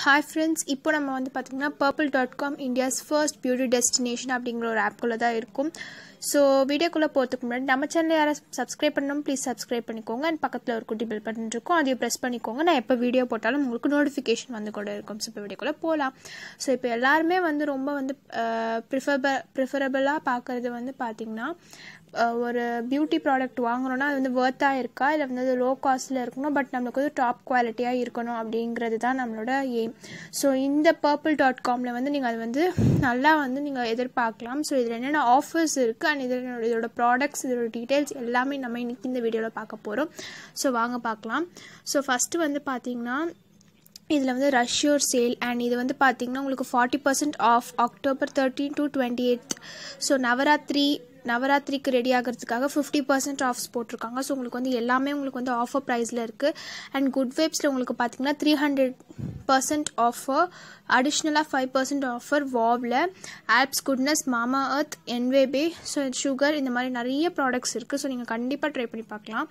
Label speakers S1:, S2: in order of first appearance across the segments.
S1: hi friends இப்போ நம்ம வந்து பார்த்திங்கன்னா purple dot com India's first beauty destination அப்படிங்கிற ஒரு ஆப்குள்ளே தான் இருக்கும் ஸோ வீடியோக்குள்ளே போகிறதுக்கு முன்னாடி நம்ம சேனல் யாரும் சப்ஸ்கிரைப் பண்ணணும் ப்ளீஸ் சப்ஸ்கிரைப் பண்ணிக்கோங்க அண்ட் பக்கத்தில் ஒரு குட்டி பில் பட்டன் இருக்கும் அதையும் ப்ரெஸ் பண்ணிக்கோங்க நான் எப்போ வீடியோ போட்டாலும் உங்களுக்கு நோட்டிஃபிகேஷன் வந்து கூட இருக்கும் ஸோ இப்போ வீடியோக்குள்ளே போகலாம் ஸோ இப்போ எல்லாருமே வந்து ரொம்ப வந்து ப்ரிஃபர்ப ப்ரிஃபரபிளாக பார்க்குறது வந்து பார்த்திங்கன்னா ஒரு பியூட்டி ப்ராடக்ட் வாங்குறோன்னா அது வந்து ஒர்த்தாக இருக்கா இல்லை வந்து அது லோ காஸ்ட்டில் இருக்கணும் பட் நம்மளுக்கு வந்து டாப் குவாலிட்டியாக இருக்கணும் அப்படிங்கிறது தான் நம்மளோட எய்ம் ஸோ இந்த பர்பிள் டாட் காமில் வந்து நீங்கள் அது வந்து நல்லா வந்து நீங்கள் எதிர்பார்க்கலாம் ஸோ இதில் என்னென்ன ஆஃபர்ஸ் இருக்குது அண்ட் இதில் இதோட ப்ராடக்ட்ஸ் இதோட டீட்டெயில்ஸ் எல்லாமே நம்ம இன்னைக்கு இந்த வீடியோவில் பார்க்க போகிறோம் ஸோ வாங்க பார்க்கலாம் ஸோ ஃபஸ்ட்டு வந்து பார்த்திங்கன்னா இதில் வந்து ரஷ்யூர் சேல் அண்ட் இது வந்து பார்த்திங்கன்னா உங்களுக்கு forty percent off October thirteen to twenty eight so Navratri நவராத்திரிக்கு ரெடி ஆகிறதுக்காக ஃபிஃப்டி பர்சன்ட் ஆஃப்ஸ் போட்டிருக்காங்க ஸோ உங்களுக்கு வந்து எல்லாமே உங்களுக்கு வந்து ஆஃபர் ப்ரைஸில் இருக்குது அண்ட் குட் வேப்ஸில் உங்களுக்கு பார்த்தீங்கன்னா த்ரீ ஹண்ட்ரட் பர்சன்ட் ஆஃபர் அடிஷ்னலாக ஃபைவ் பர்சன்ட் ஆஃபர் வாவில் apps goodness mama earth என்வேபே so sugar இந்த மாதிரி நிறைய ப்ராடக்ட்ஸ் இருக்குது ஸோ நீங்கள் கண்டிப்பாக ட்ரை பண்ணி பார்க்கலாம்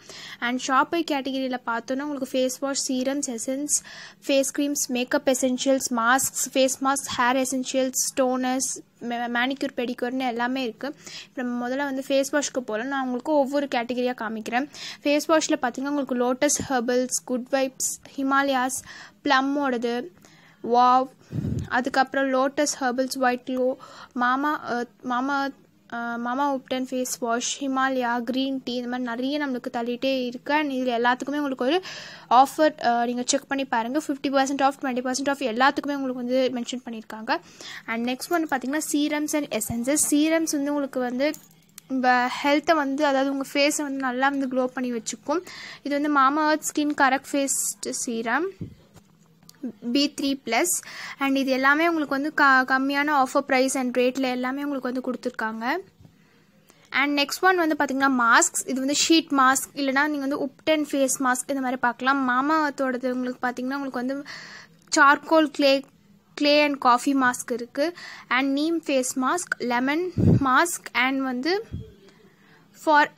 S1: அண்ட் ஷாப்பை கேட்டகிரியில் பார்த்தோன்னா உங்களுக்கு face wash serums essence face creams makeup essentials masks face mask hair essentials toners manicure பெடிக்யூர்னு எல்லாமே இருக்குது அப்புறம் முதல்ல வந்து ஃபேஸ் வாஷ்க்கு போகலாம் நான் உங்களுக்கு ஒவ்வொரு கேட்டகரியாக காமிக்கிறேன் ஃபேஸ் வாஷில் பார்த்திங்கன்னா உங்களுக்கு lotus herbals good vibes Himalayas ப்ளம்மோடது வாவ் அதுக்கப்புறம் lotus herbals white glow mama mama mama ubtan face wash Himalaya green tea இந்த மாதிரி நிறைய நம்மளுக்கு தள்ளிகிட்டே இருக்குது அண்ட் இதில் எல்லாத்துக்குமே உங்களுக்கு ஒரு ஆஃபர் நீங்கள் செக் பண்ணி பாருங்கள் fifty percent off twenty percent off எல்லாத்துக்குமே உங்களுக்கு வந்து மென்ஷன் பண்ணியிருக்காங்க அண்ட் நெக்ஸ்ட் வந்து பார்த்திங்கன்னா சீரம்ஸ் அண்ட் எசன்சஸ் சீரம்ஸ் வந்து உங்களுக்கு வந்து உங்கள் ஹெல்த்தை வந்து அதாவது உங்கள் ஃபேஸை வந்து நல்லா வந்து க்ளோ பண்ணி வச்சுக்கும் இது வந்து mama earth skin correct face serum B three plus and இது எல்லாமே உங்களுக்கு வந்து க கம்மியான ஆஃபர் ப்ரைஸ் அண்ட் ரேட்டில் எல்லாமே உங்களுக்கு வந்து கொடுத்துருக்காங்க அண்ட் நெக்ஸ்ட் ஒன் வந்து பார்த்தீங்கன்னா மாஸ்க் இது வந்து ஷீட் மாஸ்க் இல்லைனா நீங்கள் வந்து upten ஃபேஸ் மாஸ்க் இந்த மாதிரி பார்க்கலாம் மாமாத்தோடது உங்களுக்கு பார்த்தீங்கன்னா உங்களுக்கு வந்து charcoal clay clay and coffee mask இருக்குது and neem face mask lemon mask and வந்து ஃபார்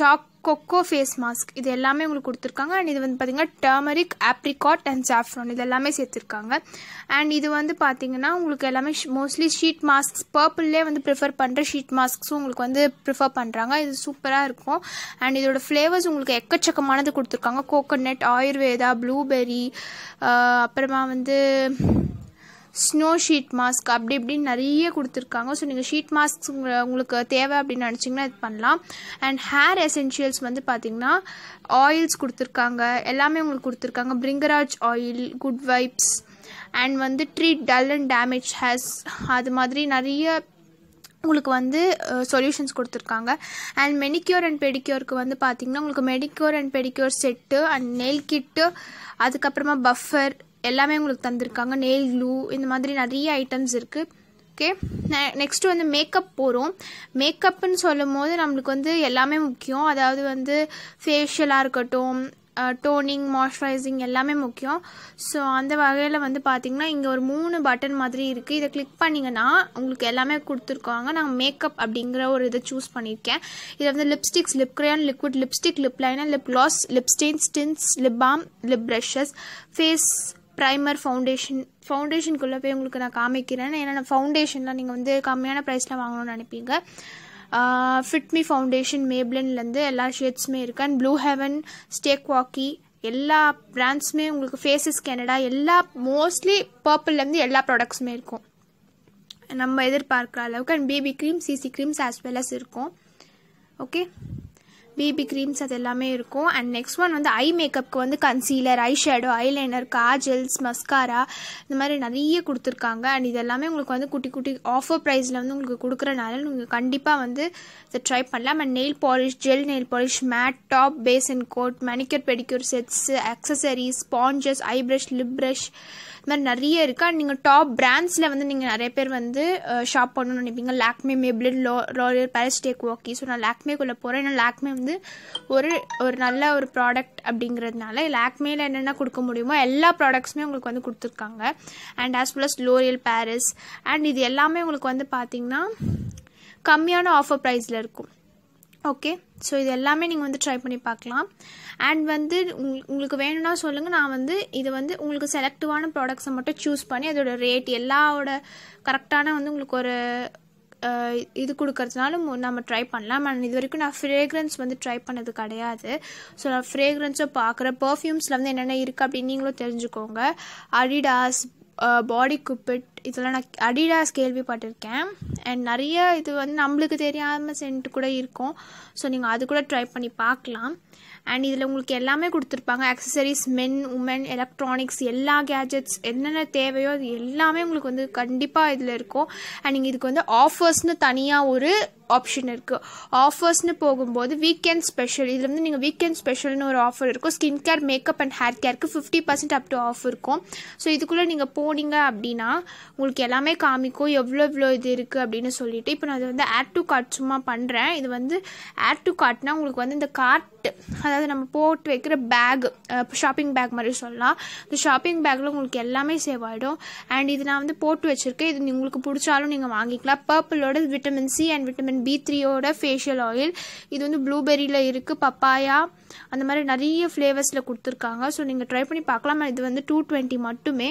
S1: சாக் uh, கொக்கோ ஃபேஸ் மாஸ்க் இது எல்லாமே உங்களுக்கு கொடுத்துருக்காங்க அண்ட் இது வந்து பார்த்தீங்கன்னா டர்மரிக் ஆப்ரிகாட் அண்ட் சாஃப்ரான் இது எல்லாமே சேர்த்துருக்காங்க அண்ட் இது வந்து பார்த்திங்கன்னா உங்களுக்கு எல்லாமே மோஸ்ட்லி ஷீட் மாஸ்க் பர்பிள்லே வந்து ப்ரிஃபர் பண்ணுற ஷீட் மாஸ்க்ஸும் உங்களுக்கு வந்து ப்ரிஃபர் பண்ணுறாங்க இது சூப்பராக இருக்கும் அண்ட் இதோட ஃப்ளேவர்ஸ் உங்களுக்கு எக்கச்சக்கமானது கொடுத்துருக்காங்க கோகோனட் ஆயுர்வேதா ப்ளூபெர்ரி அப்புறமா வந்து ஸ்னோ ஷீட் மாஸ்க் அப்படி இப்படின்னு நிறைய கொடுத்துருக்காங்க ஸோ நீங்கள் ஷீட் மாஸ்க் உங்களுக்கு தேவை அப்படின்னு நினச்சிங்கன்னா இது பண்ணலாம் அண்ட் ஹேர் எசென்ஷியல்ஸ் வந்து பார்த்திங்கன்னா ஆயில்ஸ் கொடுத்துருக்காங்க எல்லாமே உங்களுக்கு கொடுத்துருக்காங்க bhringraj oil good vibes and வந்து treat dull and damage hairs அது மாதிரி நிறைய உங்களுக்கு வந்து சொல்யூஷன்ஸ் கொடுத்துருக்காங்க அண்ட் மெனிக்யூர் அண்ட் பெடிக்யூருக்கு வந்து பார்த்தீங்கன்னா உங்களுக்கு manicure and pedicure set and nail kit அதுக்கப்புறமா பஃபர் எல்லாமே உங்களுக்கு தந்திருக்காங்க நெயில் க்ளூ இந்த மாதிரி நிறைய ஐட்டம்ஸ் இருக்குது ஓகே நெக்ஸ்ட்டு வந்து மேக்கப் போகிறோம் மேக்கப்புன்னு சொல்லும் போது நம்மளுக்கு வந்து எல்லாமே முக்கியம் அதாவது வந்து ஃபேஷியலாக இருக்கட்டும் டோனிங் மாய்ஸ்சரைசிங் எல்லாமே முக்கியம் ஸோ அந்த வகையில் வந்து பார்த்திங்கன்னா இங்கே ஒரு மூணு பட்டன் மாதிரி இருக்குது இதை கிளிக் பண்ணிங்கன்னா உங்களுக்கு எல்லாமே கொடுத்துருக்காங்க நாங்கள் மேக்கப் அப்படிங்கிற ஒரு இதை சூஸ் பண்ணியிருக்கேன் இதை வந்து lipsticks lip crayon liquid lipstick lip liner lip gloss lip stain stains lip balm lip brushes face primer foundation ஃபவுண்டேஷனுக்குள்ளே போய் உங்களுக்கு நான் காமிக்கிறேன் ஏன்னா நான் ஃபவுண்டேஷன்லாம் நீங்கள் வந்து கம்மியான ப்ரைஸில் வாங்கணும்னு நினைப்பீங்க ஃபிட்மி ஃபவுண்டேஷன் மேப்ளின்லேருந்து எல்லா ஷேட்ஸுமே இருக்குது அண்ட் ப்ளூ ஹெவன் ஸ்டேக் வாக்கி எல்லா பிராண்ட்ஸுமே உங்களுக்கு ஃபேஸஸ் கெனடா எல்லா மோஸ்ட்லி பர்பிள்லேருந்து எல்லா ப்ராடக்ட்ஸுமே இருக்கும் நம்ம எதிர்பார்க்குற அளவுக்கு and baby cream CC creams as well as இருக்கும் ஓகே பிபி க்ரீம்ஸ் அது எல்லாமே இருக்கும் அண்ட் நெக்ஸ்ட் ஒன் வந்து ஐ மேக்கப்க்கு வந்து concealer eye shadow eyeliner kajals mascara இந்த மாதிரி நிறைய கொடுத்துருக்காங்க அண்ட் இது எல்லாமே உங்களுக்கு வந்து குட்டி குட்டி ஆஃபர் ப்ரைஸில் வந்து உங்களுக்கு கொடுக்குறனால நீங்கள் கண்டிப்பாக வந்து இதை ட்ரை பண்ணலாம் and nail polish gel nail polish matte top base and coat manicure pedicure sets accessories sponges eye brush lip brush இது மாதிரி நிறைய இருக்குது அண்ட் நீங்கள் டாப் பிராண்ட்ஸில் வந்து நீங்கள் நிறைய பேர் வந்து ஷாப் பண்ணணும்னு நினைப்பீங்க லாக்மே மேப்ளின் லோ லாரியர் பேரஸ்டேக் ஓகே ஸோ நான் லாக்மேக்குள்ளே போகிறேன் ஏன்னா லாக்மே வந்து ஒரு ஒரு நல்ல ஒரு ப்ராடக்ட் அப்படிங்கிறதுனால லாக்மேல என்னென்ன கொடுக்க முடியுமோ எல்லா ப்ராடக்ட்ஸுமே உங்களுக்கு வந்து கொடுத்துருக்காங்க and as well as L'Oreal Paris and இது எல்லாமே உங்களுக்கு வந்து பார்த்திங்கன்னா கம்மியான ஆஃபர் ப்ரைஸில் இருக்கும் ஓகே ஸோ இது எல்லாமே நீங்கள் வந்து ட்ரை பண்ணி பார்க்கலாம் அண்ட் வந்து உங்களுக்கு வேணும்னா சொல்லுங்கள் நான் வந்து இது வந்து உங்களுக்கு செலக்டிவான ப்ராடக்ட்ஸை மட்டும் சூஸ் பண்ணி அதோட ரேட் எல்லாவோட கரெக்டான வந்து உங்களுக்கு ஒரு இது கொடுக்கறதுனால நம்ம ட்ரை பண்ணலாம் அண்ட் இது வரைக்கும் நான் ஃப்ரேக்ரன்ஸ் வந்து ட்ரை பண்ணது கிடையாது ஸோ நான் ஃப்ரேக்ரன்ஸை பார்க்குற பர்ஃப்யூம்ஸில் வந்து என்னென்ன இருக்குது அப்படின்னு நீங்களும் தெரிஞ்சுக்கோங்க அடிடாஸ் பாடி குப்பிட் இதெல்லாம் நான் அடிடாஸ் கேள்விப்பட்டிருக்கேன் அண்ட் நிறைய இது வந்து நம்மளுக்கு தெரியாமல் சென்ட் கூட இருக்கும் ஸோ நீங்கள் அது கூட ட்ரை பண்ணி பார்க்கலாம் அண்ட் இதில் உங்களுக்கு எல்லாமே கொடுத்துருப்பாங்க அக்சசரிஸ் மென் உமன் எலக்ட்ரானிக்ஸ் எல்லா கேஜெட்ஸ் என்னென்ன தேவையோ அது எல்லாமே உங்களுக்கு வந்து கண்டிப்பாக இதில் இருக்கும் அண்ட் நீங்கள் இதுக்கு வந்து ஆஃபர்ஸ்னு தனியாக ஒரு ஆப்ஷன் இருக்குது ஆஃபர்ஸ்னு போகும்போது வீக்கெண்ட் ஸ்பெஷல் இதில் வந்து நீங்கள் வீக்கெண்ட் ஸ்பெஷல்னு ஒரு ஆஃபர் இருக்கும் skin care makeup and hair கேருக்கு fifty percent up to off இருக்கும் ஸோ இதுக்குள்ளே நீங்கள் போனீங்க அப்படின்னா உங்களுக்கு எல்லாமே காமிக்கும் எவ்வளோ எவ்வளோ இது இருக்குது அப்படின்னு சொல்லிட்டு இப்போ நான் அதை வந்து ஆட் டு கார்ட் சும்மா பண்ணுறேன் இது வந்து ஆட் டு கார்ட்னா உங்களுக்கு வந்து இந்த கார்ட் அதாவது நம்ம போட்டு வைக்கிற பேக் ஷாப்பிங் பேக் மாதிரி சொல்லலாம் இந்த ஷாப்பிங் பேக்கில் உங்களுக்கு எல்லாமே சேவ் ஆகிடும் அண்ட் இது நான் வந்து போட்டு வச்சுருக்கேன் இது உங்களுக்கு பிடிச்சாலும் நீங்கள் வாங்கிக்கலாம் பர்பிளோட vitamin C and vitamin B த்ரீயோட ஃபேஷியல் ஆயில் இது வந்து ப்ளூபெரியில் இருக்குது பப்பாயா அந்த மாதிரி நிறைய ஃப்ளேவர்ஸில் கொடுத்துருக்காங்க ஸோ நீங்கள் ட்ரை பண்ணி பார்க்கலாம் இது வந்து டூ டுவெண்ட்டி மட்டுமே